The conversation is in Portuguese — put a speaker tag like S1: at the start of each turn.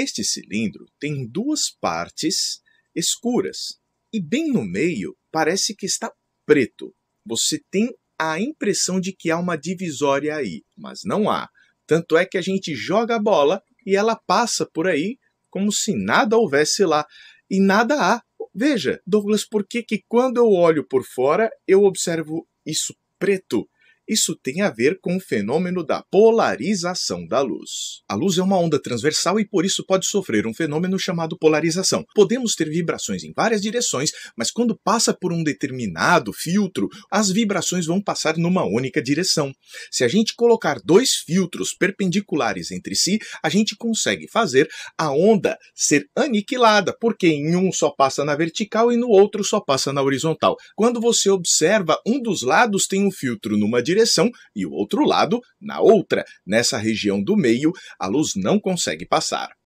S1: Este cilindro tem duas partes escuras e bem no meio parece que está preto. Você tem a impressão de que há uma divisória aí, mas não há. Tanto é que a gente joga a bola e ela passa por aí como se nada houvesse lá e nada há. Veja, Douglas, por que que quando eu olho por fora eu observo isso preto isso tem a ver com o fenômeno da polarização da luz. A luz é uma onda transversal e por isso pode sofrer um fenômeno chamado polarização. Podemos ter vibrações em várias direções, mas quando passa por um determinado filtro, as vibrações vão passar numa única direção. Se a gente colocar dois filtros perpendiculares entre si, a gente consegue fazer a onda ser aniquilada, porque em um só passa na vertical e no outro só passa na horizontal. Quando você observa, um dos lados tem um filtro numa direção direção e o outro lado na outra. Nessa região do meio, a luz não consegue passar.